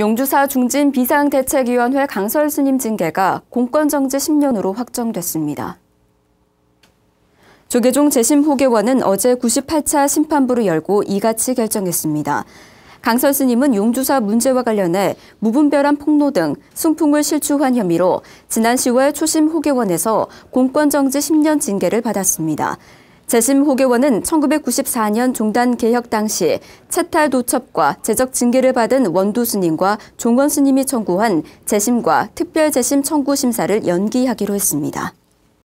용주사 중진 비상대책위원회 강설 스님 징계가 공권정지 10년으로 확정됐습니다. 조계종 재심 후계원은 어제 98차 심판부를 열고 이같이 결정했습니다. 강설 스님은 용주사 문제와 관련해 무분별한 폭로 등 순풍을 실추한 혐의로 지난 10월 초심 후계원에서 공권정지 10년 징계를 받았습니다. 재심 호계원은 1994년 종단 개혁 당시 채탈 도첩과 재적 징계를 받은 원두 스님과 종원 스님이 청구한 재심과 특별 재심 청구 심사를 연기하기로 했습니다.